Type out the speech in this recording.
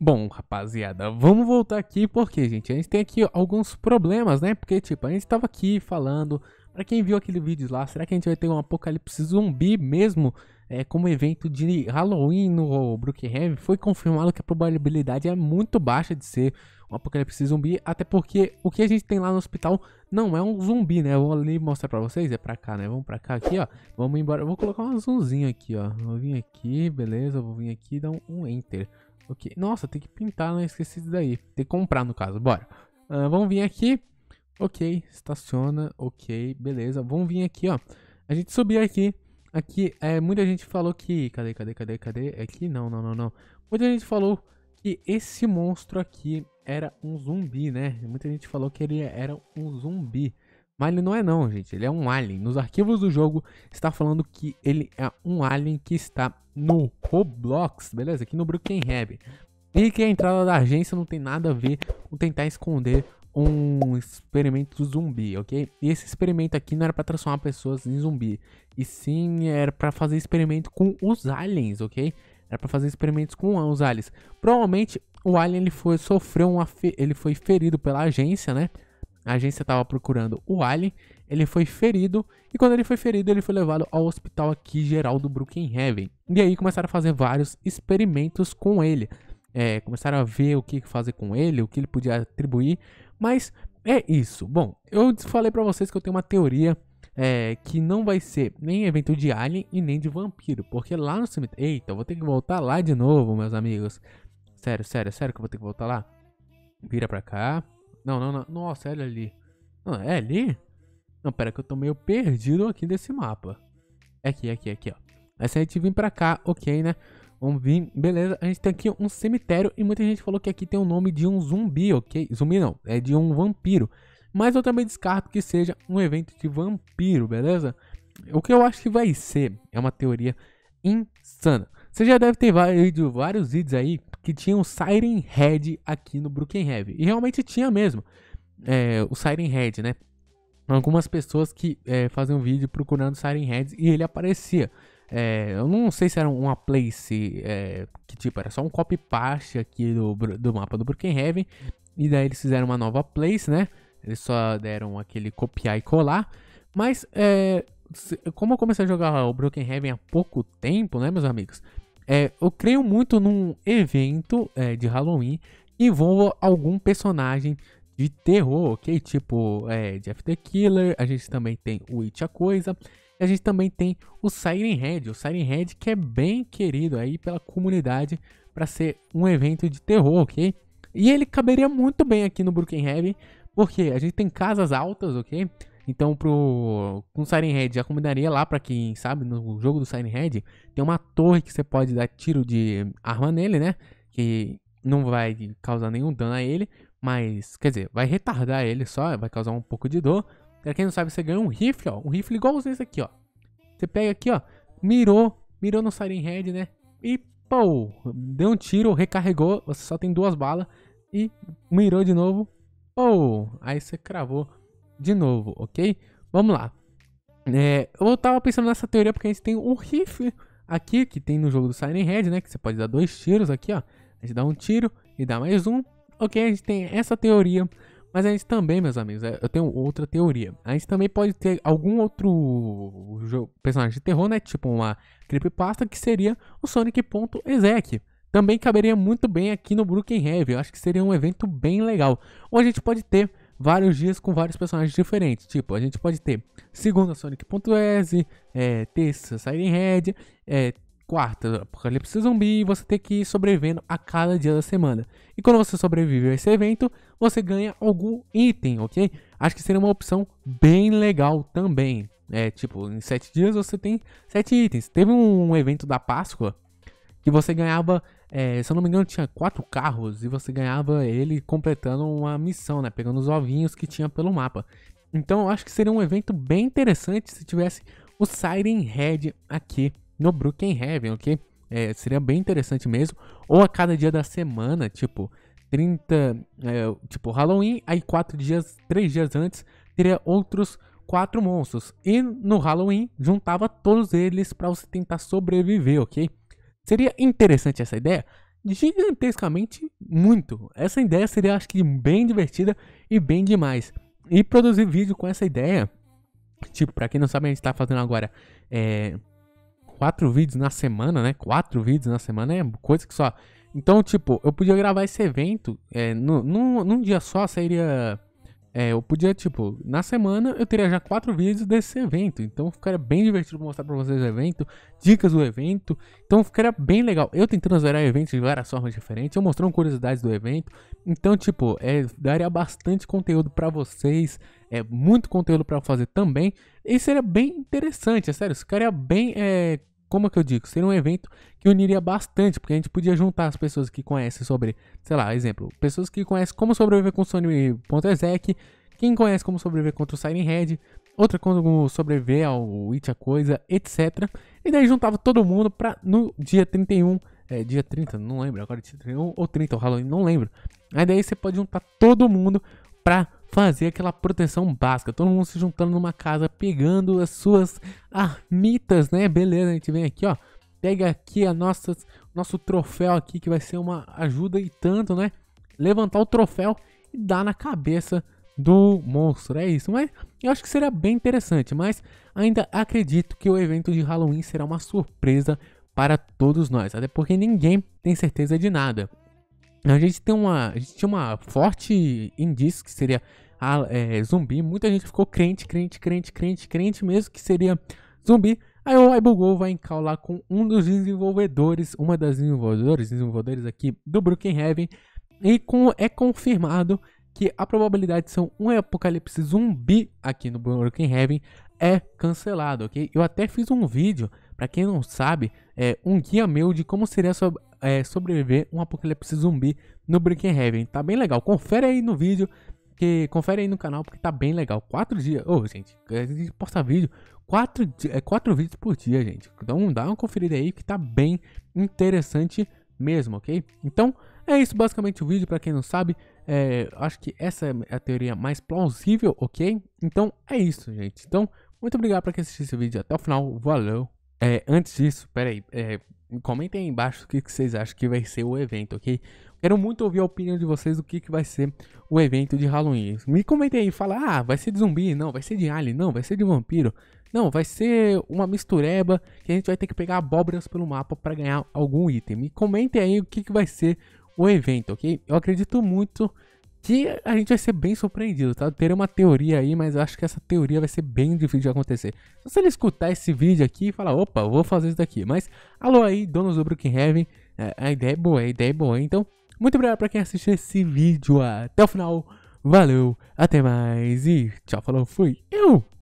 Bom, rapaziada, vamos voltar aqui porque, gente, a gente tem aqui alguns problemas, né? Porque, tipo, a gente tava aqui falando, pra quem viu aquele vídeo lá, será que a gente vai ter um apocalipse zumbi mesmo? É, como evento de Halloween no Brookhaven, foi confirmado que a probabilidade é muito baixa de ser um apocalipse zumbi, até porque o que a gente tem lá no hospital não é um zumbi, né? Eu vou ali mostrar pra vocês, é pra cá, né? Vamos pra cá aqui, ó. Vamos embora, eu vou colocar um azulzinho aqui, ó. Vou vir aqui, beleza, vou vir aqui e dar um, um enter. Ok. Nossa, tem que pintar, não esqueci disso daí. Tem que comprar, no caso. Bora. Uh, vamos vir aqui. Ok, estaciona. Ok, beleza. Vamos vir aqui, ó. A gente subir aqui. Aqui, é, muita gente falou que... Cadê, cadê, cadê, cadê? Aqui? É não, não, não, não. Muita gente falou que esse monstro aqui era um zumbi, né? Muita gente falou que ele era um zumbi. Mas ele não é não, gente. Ele é um alien. Nos arquivos do jogo está falando que ele é um alien que está no Roblox, beleza? Aqui no Brooklyn E que a entrada da agência não tem nada a ver com tentar esconder um experimento zumbi, ok? E esse experimento aqui não era para transformar pessoas em zumbi, e sim era para fazer experimento com os aliens, ok? Era para fazer experimentos com os aliens. Provavelmente o alien ele foi sofreu um ele foi ferido pela agência, né? a agência estava procurando o Alien, ele foi ferido, e quando ele foi ferido, ele foi levado ao hospital aqui geral do Brookhaven. E aí começaram a fazer vários experimentos com ele. É, começaram a ver o que fazer com ele, o que ele podia atribuir, mas é isso. Bom, eu falei para vocês que eu tenho uma teoria é, que não vai ser nem evento de alien e nem de vampiro, porque lá no cemitério... Eita, eu vou ter que voltar lá de novo, meus amigos. Sério, sério, sério que eu vou ter que voltar lá? Vira pra cá. Não, não, não. Nossa, é ali. é ali? Não, pera que eu tô meio perdido aqui desse mapa. É aqui, é aqui, é aqui, ó. Aí se a gente vir pra cá, ok, né? Vamos vir. Beleza, a gente tem aqui um cemitério e muita gente falou que aqui tem o nome de um zumbi, ok? Zumbi não, é de um vampiro. Mas eu também descarto que seja um evento de vampiro, beleza? O que eu acho que vai ser é uma teoria insana. Você já deve ter vários vídeos aí que tinha um Siren Head aqui no Heaven E realmente tinha mesmo é, o Siren Head, né? Algumas pessoas que é, faziam vídeo procurando Siren Heads e ele aparecia. É, eu não sei se era uma place, é, que tipo, era só um copy-paste aqui do, do mapa do Heaven E daí eles fizeram uma nova place, né? Eles só deram aquele copiar e colar. Mas, é, como eu comecei a jogar o Heaven há pouco tempo, né, meus amigos? É, eu creio muito num evento é, de Halloween que envolva algum personagem de terror, ok? Tipo é, Jeff the Killer, a gente também tem o It a Coisa, a gente também tem o Siren Head, o Siren Head que é bem querido aí pela comunidade para ser um evento de terror, ok? E ele caberia muito bem aqui no Heaven, porque a gente tem casas altas, ok? Então, pro, com Siren Head, já combinaria lá para quem sabe, no jogo do Siren Head, tem uma torre que você pode dar tiro de arma nele, né? Que não vai causar nenhum dano a ele, mas, quer dizer, vai retardar ele só, vai causar um pouco de dor. Pra quem não sabe, você ganha um rifle, ó, um rifle igual esse aqui, ó. Você pega aqui, ó, mirou, mirou no Siren Head, né? E, Pou! deu um tiro, recarregou, você só tem duas balas e mirou de novo, Pou! aí você cravou de novo, ok? Vamos lá. É, eu tava pensando nessa teoria porque a gente tem um rifle aqui que tem no jogo do Siren Head, né? Que você pode dar dois tiros aqui, ó. A gente dá um tiro e dá mais um. Ok, a gente tem essa teoria. Mas a gente também, meus amigos, é, eu tenho outra teoria. A gente também pode ter algum outro personagem de terror, né? Tipo uma creepypasta que seria o Sonic.exec. Também caberia muito bem aqui no Broken Heavy. Eu acho que seria um evento bem legal. Ou a gente pode ter vários dias com vários personagens diferentes. Tipo, a gente pode ter segunda Sonic.exe, é, terça Siren Head, é, quarta Apocalipse Zumbi, e você tem que ir sobrevivendo a cada dia da semana. E quando você sobrevive a esse evento, você ganha algum item, ok? Acho que seria uma opção bem legal também. É, tipo, em sete dias você tem sete itens. Teve um evento da Páscoa que você ganhava é, se eu não me engano, tinha quatro carros e você ganhava ele completando uma missão, né? Pegando os ovinhos que tinha pelo mapa. Então eu acho que seria um evento bem interessante se tivesse o Siren Head aqui no Brookhaven, ok? É, seria bem interessante mesmo. Ou a cada dia da semana, tipo, 30. É, tipo, Halloween, aí quatro dias, três dias antes, teria outros quatro monstros. E no Halloween, juntava todos eles para você tentar sobreviver, ok? Seria interessante essa ideia? Gigantescamente muito. Essa ideia seria, acho que, bem divertida e bem demais. E produzir vídeo com essa ideia, tipo, pra quem não sabe, a gente tá fazendo agora é, quatro vídeos na semana, né? Quatro vídeos na semana é coisa que só. Então, tipo, eu podia gravar esse evento é, no, num, num dia só, seria é, eu podia, tipo, na semana eu teria já quatro vídeos desse evento. Então ficaria bem divertido mostrar pra vocês o evento, dicas do evento. Então ficaria bem legal. Eu tentando zerar eventos de várias formas diferentes, eu mostrando curiosidades do evento. Então, tipo, é, daria bastante conteúdo para vocês. É muito conteúdo para fazer também. E seria bem interessante, é sério. Ficaria bem é, como é que eu digo? Seria um evento que uniria bastante, porque a gente podia juntar as pessoas que conhecem sobre, sei lá, exemplo, pessoas que conhecem como sobreviver com o Sony.exec, quem conhece como sobreviver contra o Siren Head, outra como sobreviver ao witch a Coisa, etc. E daí juntava todo mundo pra no dia 31, é, dia 30, não lembro, agora é dia 31 ou 30, o Halloween, não lembro. Aí daí você pode juntar todo mundo para fazer aquela proteção básica. Todo mundo se juntando numa casa, pegando as suas armitas, né? Beleza, a gente vem aqui, ó. Pega aqui a nossa, nosso troféu aqui, que vai ser uma ajuda e tanto, né? Levantar o troféu e dar na cabeça do monstro. É isso, mas eu acho que seria bem interessante. Mas ainda acredito que o evento de Halloween será uma surpresa para todos nós, até porque ninguém tem certeza de nada. A gente tem uma. A gente tinha uma forte indício que seria ah, é, zumbi. Muita gente ficou crente, crente, crente, crente, crente mesmo que seria zumbi. Aí o Ibugol vai encaular com um dos desenvolvedores, uma das desenvolvedores, desenvolvedores aqui do Broken Heaven. E com, é confirmado que a probabilidade de ser um apocalipse zumbi aqui no Broken Heaven é cancelado, ok? Eu até fiz um vídeo, para quem não sabe, é, um guia meu de como seria é, sobreviver um apocalipse zumbi no Breaking Heaven. Tá bem legal. Confere aí no vídeo, que confere aí no canal, porque tá bem legal. Quatro dias. Ô, oh, gente, a gente posta vídeo. Quatro, é, quatro vídeos por dia, gente. Então dá uma conferida aí que tá bem interessante mesmo, ok? Então é isso basicamente o vídeo, para quem não sabe. É, acho que essa é a teoria mais plausível, ok? Então é isso, gente. Então, muito obrigado pra quem assistiu esse vídeo até o final. Valeu! É, antes disso, peraí, é, Comentem aí embaixo o que, que vocês acham que vai ser o evento, ok? Quero muito ouvir a opinião de vocês do que, que vai ser o evento de Halloween. Me comentem aí, fala, ah, vai ser de zumbi, não, vai ser de alien, não, vai ser de vampiro. Não, vai ser uma mistureba que a gente vai ter que pegar abóboras pelo mapa para ganhar algum item. Me comentem aí o que, que vai ser o evento, ok? Eu acredito muito que a gente vai ser bem surpreendido, tá? Terei uma teoria aí, mas eu acho que essa teoria vai ser bem difícil de acontecer. Então, se ele escutar esse vídeo aqui e falar, opa, vou fazer isso daqui. Mas, alô aí, donos do Brookhaven, é, a ideia é boa, a ideia é boa. Então, muito obrigado pra quem assistiu esse vídeo até o final. Valeu, até mais e tchau, falou, fui. Eu!